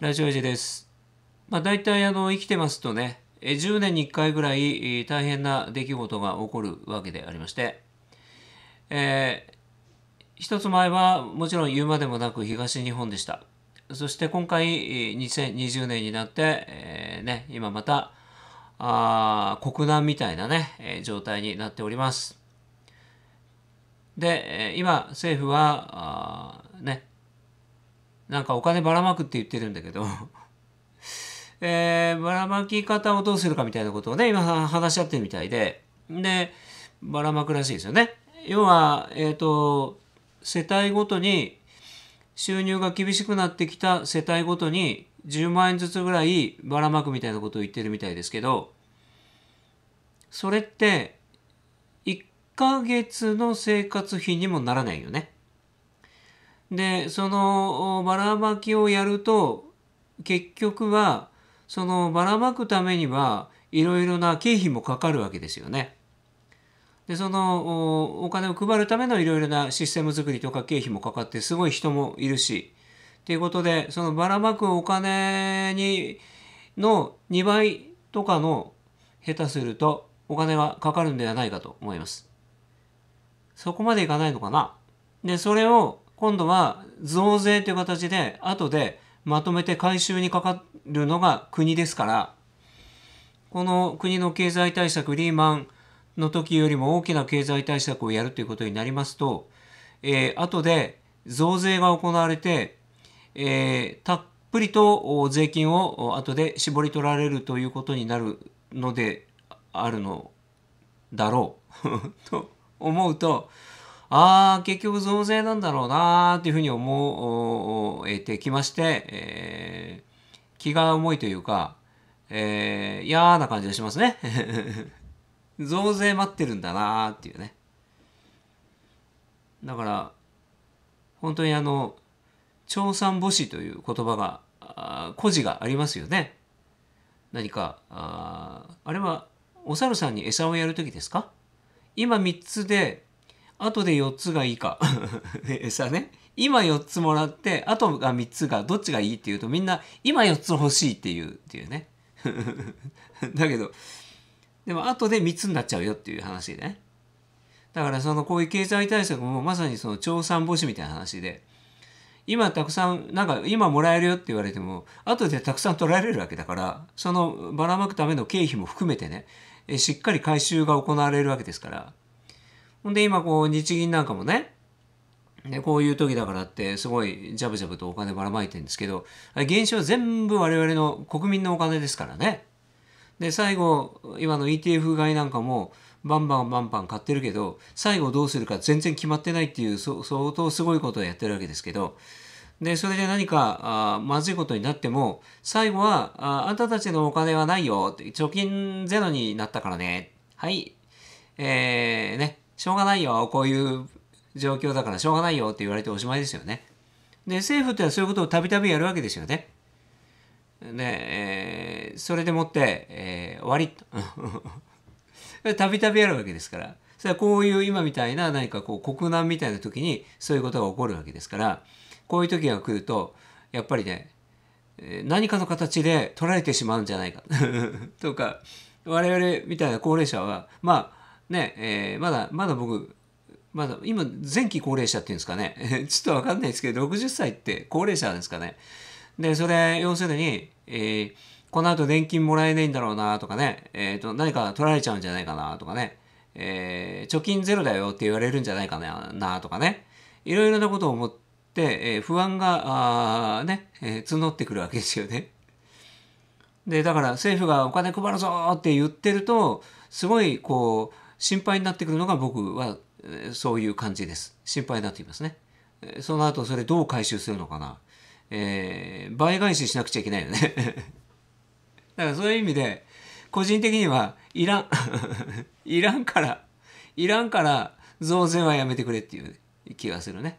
ラジオ時です。まあ、大体あの生きてますとね、10年に1回ぐらい大変な出来事が起こるわけでありまして、えー、一つ前はもちろん言うまでもなく東日本でした。そして今回2020年になって、えー、ね、今またあ国難みたいなね、え状態になっております。で、今政府は、ね、なんかお金ばらまくって言ってるんだけど えー、ばらまき方をどうするかみたいなことをね、今話し合ってるみたいで、で、ばらまくらしいですよね。要は、えっ、ー、と、世帯ごとに、収入が厳しくなってきた世帯ごとに10万円ずつぐらいばらまくみたいなことを言ってるみたいですけど、それって、1ヶ月の生活費にもならないよね。でそのばらまきをやると結局はそのばらまくためにはいろいろな経費もかかるわけですよね。でそのお金を配るためのいろいろなシステム作りとか経費もかかってすごい人もいるしっていうことでそのばらまくお金にの2倍とかの下手するとお金はかかるんではないかと思います。そこまでいかないのかなで、それを今度は増税という形で後でまとめて回収にかかるのが国ですからこの国の経済対策リーマンの時よりも大きな経済対策をやるということになりますと、えー、後で増税が行われて、えー、たっぷりと税金を後で絞り取られるということになるのであるのだろう と思うとああ、結局増税なんだろうなっていうふうに思えてきまして、えー、気が重いというか、えー、嫌な感じがしますね。増税待ってるんだなっていうね。だから、本当にあの、調産母子という言葉が、あ故事がありますよね。何か、ああれは、お猿さんに餌をやる時ですか今3つで後で4つがいいか餌 ね今4つもらってあとが3つがどっちがいいっていうとみんな今4つ欲しいっていうっていうね だけどでも後で3つになっちゃうよっていう話でねだからそのこういう経済対策もまさにその調産母子みたいな話で今たくさんなんか今もらえるよって言われても後でたくさん取られるわけだからそのばらまくための経費も含めてねしっかり回収が行われるわけですからほんで今こう日銀なんかもね、ね、こういう時だからってすごいジャブジャブとお金ばらまいてるんですけど、原資は全部我々の国民のお金ですからね。で、最後、今の ETF 買いなんかもバンバンバンバン買ってるけど、最後どうするか全然決まってないっていう相当すごいことをやってるわけですけど、で、それで何かあまずいことになっても、最後はあ、あんたたちのお金はないよ、貯金ゼロになったからね、はい、えー、ね、しょうがないよ、こういう状況だからしょうがないよって言われておしまいですよね。で、政府ってのはそういうことをたびたびやるわけですよね。ねえー、それでもって、えー、終わりと。たびたびやるわけですから。それはこういう今みたいな何かこう国難みたいな時にそういうことが起こるわけですから、こういう時が来ると、やっぱりね、何かの形で取られてしまうんじゃないか とか、我々みたいな高齢者は、まあ、ね、えー、まだ、まだ僕、まだ、今、前期高齢者っていうんですかね。ちょっとわかんないですけど、60歳って高齢者ですかね。で、それ、要するに、えー、この後年金もらえないんだろうなとかね、えっ、ー、と、何か取られちゃうんじゃないかなとかね、えー、貯金ゼロだよって言われるんじゃないかなとかね、いろいろなことを思って、えー、不安が、あね、えー、募ってくるわけですよね。で、だから政府がお金配るぞって言ってると、すごいこう、心配になってくるのが僕はそういう感じです。心配になっていますね。その後それどう回収するのかな。えー、倍返ししなくちゃいけないよね だからそういう意味で、個人的にはいらん いらんから、いらんから増税はやめてくれっていう気がするね。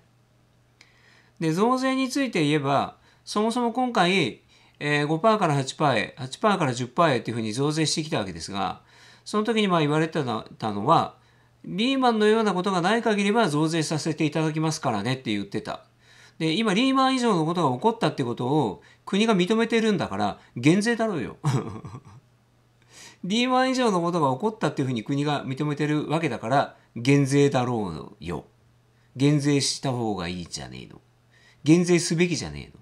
で、増税について言えば、そもそも今回、えー、5%から8%へ、8%から10%へっていうふうに増税してきたわけですが、その時にまあ言われてたのは、リーマンのようなことがない限りは増税させていただきますからねって言ってた。で、今リーマン以上のことが起こったってことを国が認めてるんだから、減税だろうよ。リーマン以上のことが起こったっていうふうに国が認めてるわけだから、減税だろうよ。減税した方がいいじゃねえの。減税すべきじゃねえの。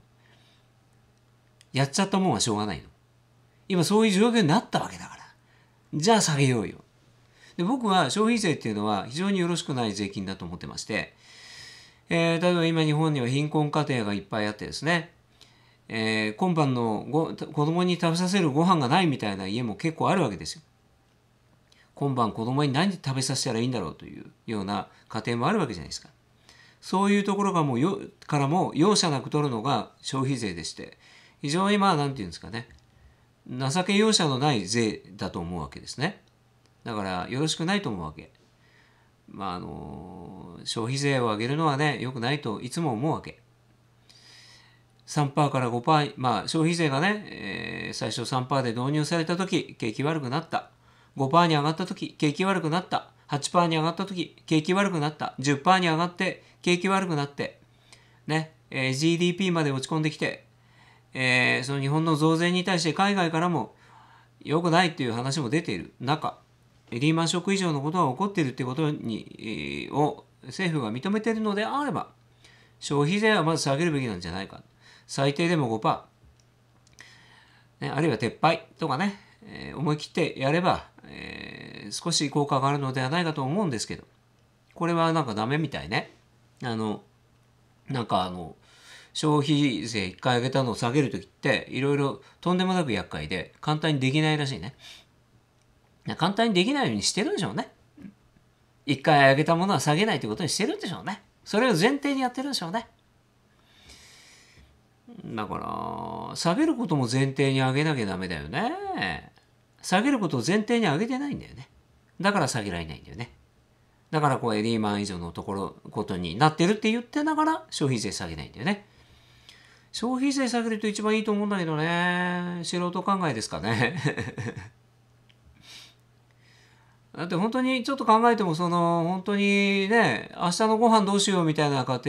やっちゃったもんはしょうがないの。今そういう状況になったわけだから。じゃあ下げようよ。で僕は消費税っていうのは非常によろしくない税金だと思ってまして、えー、例えば今日本には貧困家庭がいっぱいあってですね、えー、今晩のご子供に食べさせるご飯がないみたいな家も結構あるわけですよ。今晩子供に何食べさせたらいいんだろうというような家庭もあるわけじゃないですか。そういうところがもうよからも容赦なく取るのが消費税でして非常にまあ何て言うんですかね情け容赦のない税だと思うわけですね。だからよろしくないと思うわけ。まああの消費税を上げるのはね良くないといつも思うわけ。3%から5%、まあ、消費税がね、えー、最初3%で導入された時景気悪くなった5%に上がった時景気悪くなった8%に上がった時景気悪くなった10%に上がって景気悪くなって、ねえー、GDP まで落ち込んできてえー、その日本の増税に対して海外からも良くないという話も出ている中、リーマンショック以上のことが起こっているということに、えー、を政府が認めているのであれば、消費税はまず下げるべきなんじゃないか。最低でも5%、ね、あるいは撤廃とかね、えー、思い切ってやれば、えー、少し効果があるのではないかと思うんですけど、これはなんかダメみたいね。あの、なんかあの、消費税一回上げたのを下げる時っていろいろとんでもなく厄介で簡単にできないらしいね。簡単にできないようにしてるんでしょうね。一回上げたものは下げないということにしてるんでしょうね。それを前提にやってるんでしょうね。だから下げることも前提に上げなきゃダメだよね。下げることを前提に上げてないんだよね。だから下げられないんだよね。だからこうエリーマン以上のところことになってるって言ってながら消費税下げないんだよね。消費税下げると一番いいと思うんだけどね。素人考えですかね。だって本当にちょっと考えてもその本当にね明日のご飯どうしようみたいな家庭、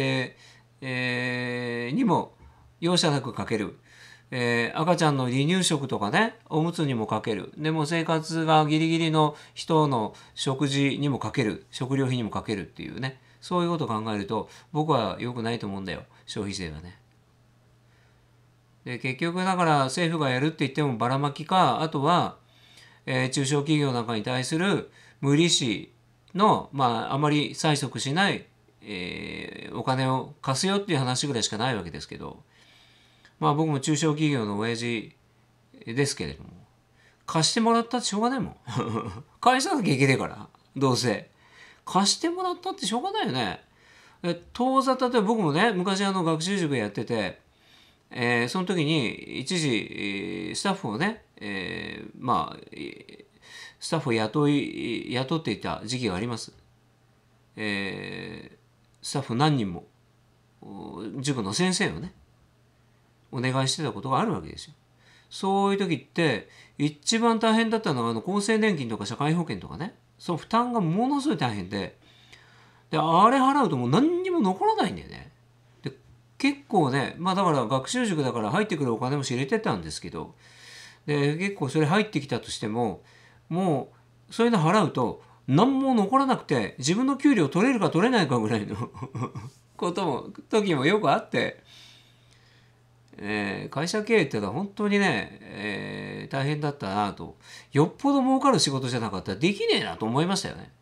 えー、にも容赦なくかける、えー、赤ちゃんの離乳食とかねおむつにもかけるでも生活がギリギリの人の食事にもかける食料費にもかけるっていうねそういうことを考えると僕は良くないと思うんだよ消費税はね。で結局だから政府がやるって言ってもばらまきかあとは、えー、中小企業なんかに対する無利子の、まあ、あまり催促しない、えー、お金を貸すよっていう話ぐらいしかないわけですけど、まあ、僕も中小企業の親父ですけれども貸してもらったってしょうがないもん 返さなきゃいけねえからどうせ貸してもらったってしょうがないよね当座例えば僕もね昔あの学習塾やっててえー、その時に一時スタッフをね、えー、まあスタッフを雇い雇っていた時期があります、えー、スタッフ何人も塾の先生をねお願いしてたことがあるわけですよそういう時って一番大変だったのはあの厚生年金とか社会保険とかねその負担がものすごい大変でであれ払うともう何にも残らないんだよね結構ねまあだから学習塾だから入ってくるお金も知れてたんですけどで結構それ入ってきたとしてももうそういうの払うと何も残らなくて自分の給料取れるか取れないかぐらいの ことも時もよくあって、えー、会社経営っていうのは本当にね、えー、大変だったなとよっぽど儲かる仕事じゃなかったらできねえなと思いましたよね。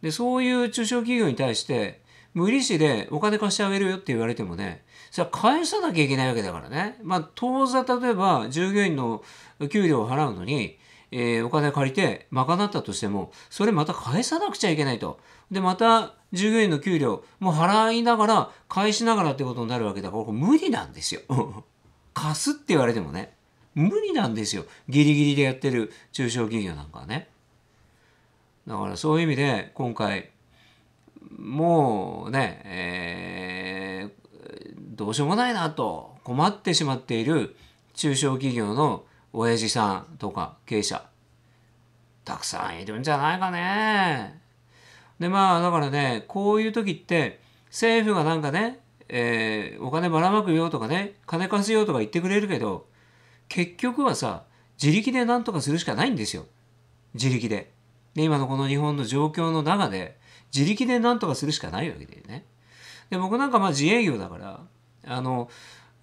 でそういう中小企業に対して無利子でお金貸してあげるよって言われてもね、それは返さなきゃいけないわけだからね。まあ、当座例えば従業員の給料を払うのに、えー、お金借りて賄ったとしても、それまた返さなくちゃいけないと。で、また従業員の給料も払いながら、返しながらってことになるわけだから、これ無理なんですよ。貸すって言われてもね。無理なんですよ。ギリギリでやってる中小企業なんかはね。だからそういう意味で今回もうね、えー、どうしようもないなと困ってしまっている中小企業の親父さんとか経営者たくさんいるんじゃないかね。でまあだからねこういう時って政府がなんかね、えー、お金ばらまくよとかね金貸すよとか言ってくれるけど結局はさ自力で何とかするしかないんですよ自力で。で今のこの日本の状況の中で自力で何とかするしかないわけだよね。で僕なんかまあ自営業だからあの、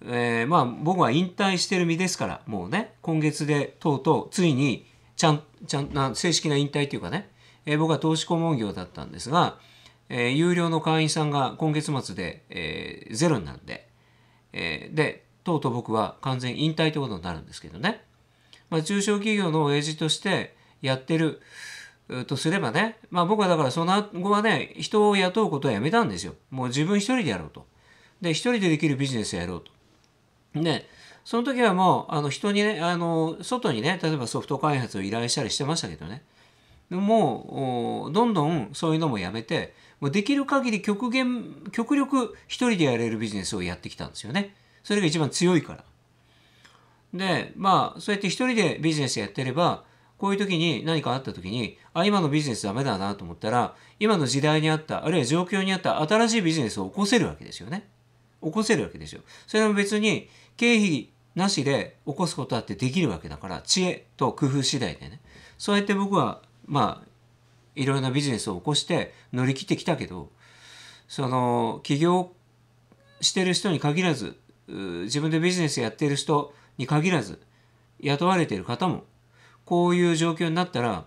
えー、まあ僕は引退してる身ですからもうね今月でとうとうついにちゃんちゃんな正式な引退というかね、えー、僕は投資顧問業だったんですが、えー、有料の会員さんが今月末で、えー、ゼロになるんで、えー、でとうとう僕は完全引退ということになるんですけどね、まあ、中小企業の親父としてやってる、とすればね、まあ僕はだからその後はね、人を雇うことはやめたんですよ。もう自分一人でやろうと。で、一人でできるビジネスやろうと。で、その時はもう、あの人にね、あの、外にね、例えばソフト開発を依頼したりしてましたけどね。もう、どんどんそういうのもやめて、もうできる限り極限、極力一人でやれるビジネスをやってきたんですよね。それが一番強いから。で、まあ、そうやって一人でビジネスやってれば、こういう時に何かあった時に、あ、今のビジネスダメだなと思ったら、今の時代にあった、あるいは状況にあった新しいビジネスを起こせるわけですよね。起こせるわけですよ。それも別に経費なしで起こすことだってできるわけだから、知恵と工夫次第でね。そうやって僕は、まあ、いろいろなビジネスを起こして乗り切ってきたけど、その、起業してる人に限らず、自分でビジネスやってる人に限らず、雇われてる方もこういう状況になったら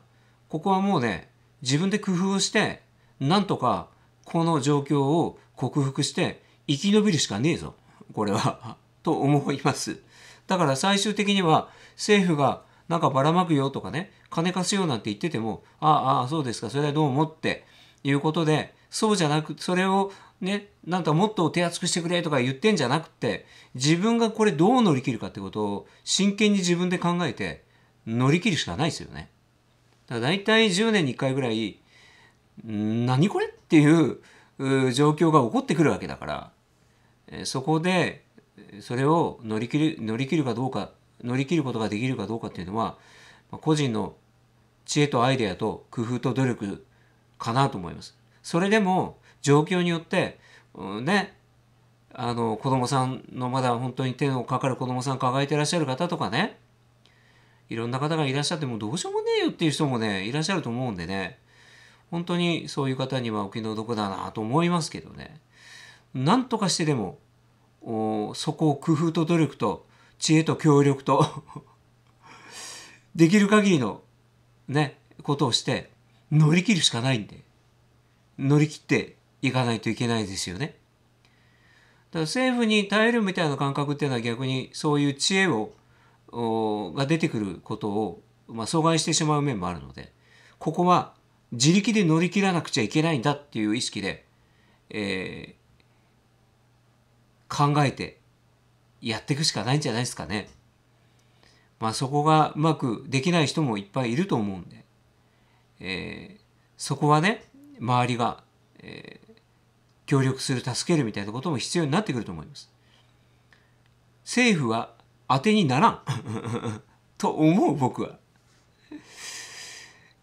ここはもうね自分で工夫をしてなんとかこの状況を克服して生き延びるしかねえぞこれは と思いますだから最終的には政府がなんかばらまくよとかね金貸すよなんて言っててもああそうですかそれはどう思っていうことでそうじゃなくそれをねなんかもっと手厚くしてくれとか言ってんじゃなくて自分がこれどう乗り切るかってことを真剣に自分で考えて乗り切るしかないですよね。だから大体10年に1回ぐらい何これっていう状況が起こってくるわけだからそこでそれを乗り切る乗り切るかどうか乗り切ることができるかどうかっていうのは個人の知恵とアイデアと工夫と努力かなと思います。それでも状況によって、ねあの子供さんのまだ本当に手のかかる子供さん抱えてらっしゃる方とかねいろんな方がいらっしゃってもどうしようもねえよっていう人もねいらっしゃると思うんでね本当にそういう方にはお気の毒だなと思いますけどねなんとかしてでもそこを工夫と努力と知恵と協力とできる限りのねことをして乗り切るしかないんで乗り切っていかないといけないですよね。だから政府に耐えるみたいな感覚っていうのは逆にそういう知恵をが出てくることを、まあ、阻害してしまう面もあるのでここは自力で乗り切らなくちゃいけないんだっていう意識で、えー、考えてやっていくしかないんじゃないですかね。まあ、そこがうまくできない人もいっぱいいると思うんで、えー、そこはね周りが、えー、協力する助けるみたいなことも必要になってくると思います。政府は当てにならん と思う僕は。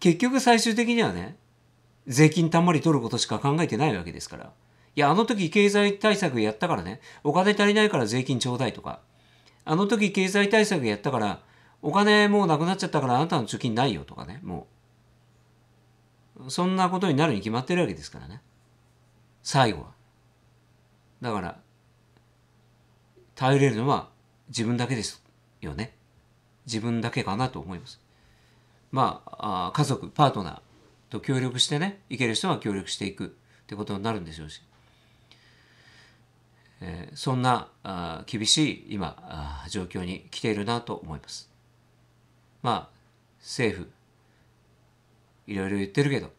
結局最終的にはね、税金たんまり取ることしか考えてないわけですから。いや、あの時経済対策やったからね、お金足りないから税金ちょうだいとか、あの時経済対策やったから、お金もうなくなっちゃったからあなたの貯金ないよとかね、もう。そんなことになるに決まってるわけですからね。最後は。だから、頼れるのは自分だけですよね。自分だけかなと思います。まあ、家族、パートナーと協力してね、いける人は協力していくってことになるんでしょうし。えー、そんなあ厳しい今状況に来ているなと思います。まあ政府いろいろ言ってるけど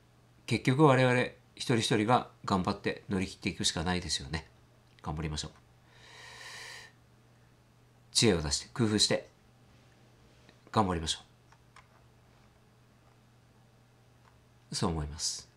結局我々一人一人が頑張って乗り切っていくしかないですよね。頑張りましょう。知恵を出して工夫して頑張りましょうそう思います